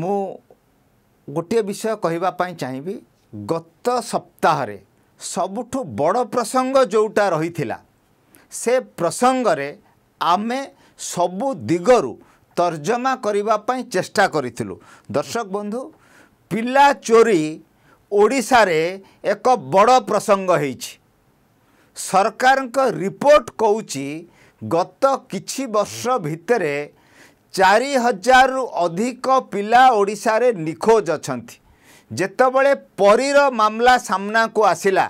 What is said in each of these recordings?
ମୁଁ ଗୋଟିଏ ବିଷୟ କହିବା ପାଇଁ ଚାହିଁବି ଗତ ସପ୍ତାହରେ ସବୁଠୁ ବଡ଼ ପ୍ରସଙ୍ଗ ଯେଉଁଟା ରହିଥିଲା ସେ ପ୍ରସଙ୍ଗରେ ଆମେ ସବୁ ଦିଗରୁ ତର୍ଜମା କରିବା ପାଇଁ ଚେଷ୍ଟା କରିଥିଲୁ ଦର୍ଶକ ବନ୍ଧୁ ପିଲା ଚୋରି ଓଡ଼ିଶାରେ ଏକ ବଡ଼ ପ୍ରସଙ୍ଗ ହେଇଛି ସରକାରଙ୍କ ରିପୋର୍ଟ କହୁଛି ଗତ କିଛି ବର୍ଷ ଭିତରେ ଚାରି ହଜାରରୁ ଅଧିକ ପିଲା ଓଡ଼ିଶାରେ ନିଖୋଜ ଅଛନ୍ତି ଯେତେବେଳେ ପରୀର ମାମଲା ସାମ୍ନାକୁ ଆସିଲା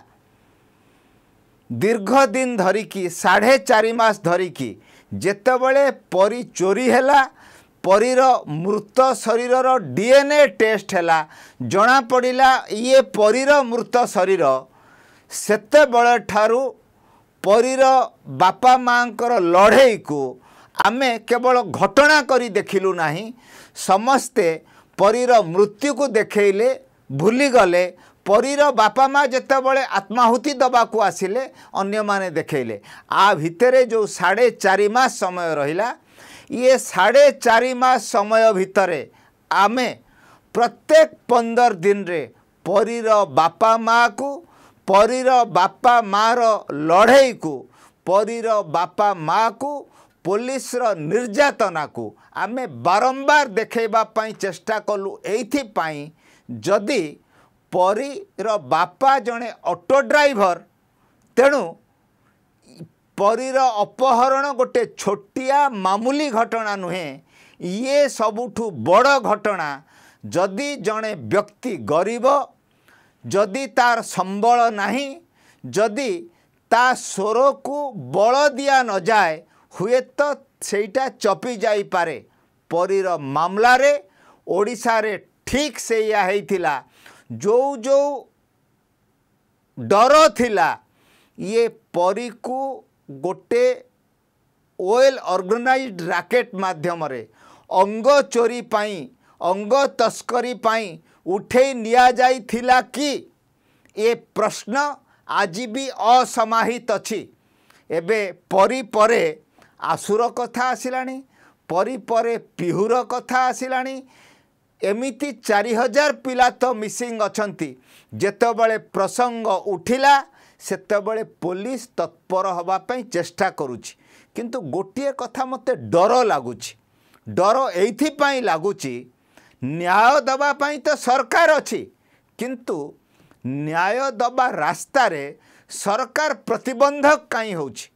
ଦୀର୍ଘ ଦିନ ଧରିକି ସାଢ଼େ ଚାରି ମାସ ଧରିକି ଯେତେବେଳେ ପରୀ ଚୋରି ହେଲା ପରୀର ମୃତ ଶରୀରର ଡି ଏନ୍ ଏ ଟେଷ୍ଟ ହେଲା ଜଣାପଡ଼ିଲା ଇଏ ପରୀର ମୃତ ଶରୀର ସେତେବେଳ ଠାରୁ ପରୀର ବାପା ମାଆଙ୍କର ଲଢ଼େଇକୁ ଆମେ କେବଳ ଘଟଣା କରି ଦେଖିଲୁ ନାହିଁ ସମସ୍ତେ ପରୀର ମୃତ୍ୟୁକୁ ଦେଖେଇଲେ ଭୁଲିଗଲେ ପରୀର ବାପା ମା' ଯେତେବେଳେ ଆତ୍ମାହୁତି ଦେବାକୁ ଆସିଲେ ଅନ୍ୟମାନେ ଦେଖେଇଲେ ଆ ଭିତରେ ଯେଉଁ ସାଢ଼େ ଚାରି ମାସ ସମୟ ରହିଲା ଇଏ ସାଢ଼େ ଚାରି ମାସ ସମୟ ଭିତରେ ଆମେ ପ୍ରତ୍ୟେକ ପନ୍ଦର ଦିନରେ ପରୀର ବାପା ମା'କୁ ପରୀର ବାପା ମା'ର ଲଢ଼େଇକୁ ପରୀର ବାପା ମା'କୁ ପୋଲିସର ନିର୍ଯାତନାକୁ ଆମେ ବାରମ୍ବାର ଦେଖେଇବା ପାଇଁ ଚେଷ୍ଟା କଲୁ ଏଇଥିପାଇଁ ଯଦି ପରୀର ବାପା ଜଣେ ଅଟୋ ଡ୍ରାଇଭର ତେଣୁ ପରୀର ଅପହରଣ ଗୋଟିଏ ଛୋଟିଆ ମାମୁଲି ଘଟଣା ନୁହେଁ ଇଏ ସବୁଠୁ ବଡ଼ ଘଟଣା ଯଦି ଜଣେ ବ୍ୟକ୍ତି ଗରିବ ଯଦି ତାର ସମ୍ବଳ ନାହିଁ ଯଦି ତା ସ୍ୱରକୁ ବଳ ଦିଆ ନଯାଏ ହୁଏତ ସେଇଟା ଚପି ଯାଇପାରେ ପରୀର ମାମଲାରେ ଓଡ଼ିଶାରେ ଠିକ୍ ସେଇଆ ହେଇଥିଲା ଯେଉଁ ଯେଉଁ ଡର ଥିଲା ଇଏ ପରୀକୁ ଗୋଟେ ୱେଲ୍ ଅର୍ଗାନାଇଜ୍ଡ ରାକେଟ୍ ମାଧ୍ୟମରେ ଅଙ୍ଗ ଚୋରି ପାଇଁ ଅଙ୍ଗ ତସ୍କରୀ ପାଇଁ ଉଠେଇ ନିଆଯାଇଥିଲା କି ଏ ପ୍ରଶ୍ନ ଆଜି ବି ଅସମାହିତ ଅଛି ଏବେ ପରୀ ପରେ ଆସୁର କଥା ଆସିଲାଣି ପରି ପରେ ପିହୁର କଥା ଆସିଲାଣି ଏମିତି ଚାରି ହଜାର ପିଲା ତ ମିସିଂ ଅଛନ୍ତି ଯେତେବେଳେ ପ୍ରସଙ୍ଗ ଉଠିଲା ସେତେବେଳେ ପୋଲିସ ତତ୍ପର ହେବା ପାଇଁ ଚେଷ୍ଟା କରୁଛି କିନ୍ତୁ ଗୋଟିଏ କଥା ମୋତେ ଡର ଲାଗୁଛି ଡର ଏଇଥିପାଇଁ ଲାଗୁଛି ନ୍ୟାୟ ଦେବା ପାଇଁ ତ ସରକାର ଅଛି କିନ୍ତୁ ନ୍ୟାୟ ଦେବା ରାସ୍ତାରେ ସରକାର ପ୍ରତିବନ୍ଧକ କାହିଁ ହେଉଛି